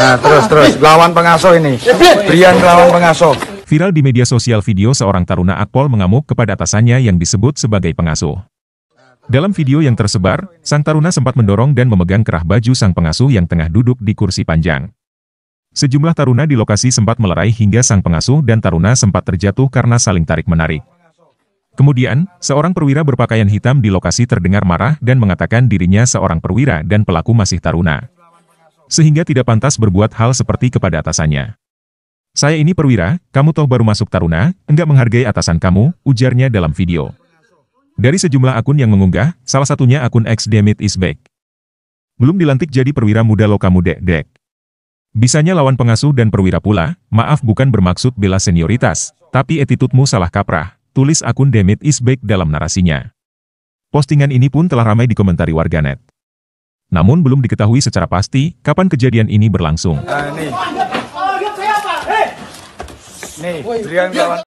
Nah, terus terus lawan pengasuh ini. Brian lawan pengasuh. Viral di media sosial video seorang taruna akpol mengamuk kepada atasannya yang disebut sebagai pengasuh. Dalam video yang tersebar, sang taruna sempat mendorong dan memegang kerah baju sang pengasuh yang tengah duduk di kursi panjang. Sejumlah taruna di lokasi sempat melerai hingga sang pengasuh dan taruna sempat terjatuh karena saling tarik-menarik. Kemudian, seorang perwira berpakaian hitam di lokasi terdengar marah dan mengatakan dirinya seorang perwira dan pelaku masih taruna sehingga tidak pantas berbuat hal seperti kepada atasannya. Saya ini perwira, kamu toh baru masuk Taruna, enggak menghargai atasan kamu, ujarnya dalam video. Dari sejumlah akun yang mengunggah, salah satunya akun ex Demit is Belum dilantik jadi perwira muda lo kamu dek dek. Bisanya lawan pengasuh dan perwira pula, maaf bukan bermaksud bela senioritas, tapi etitutmu salah kaprah, tulis akun Demit is dalam narasinya. Postingan ini pun telah ramai dikomentari warganet. Namun belum diketahui secara pasti kapan kejadian ini berlangsung. Nah, ini. Nih,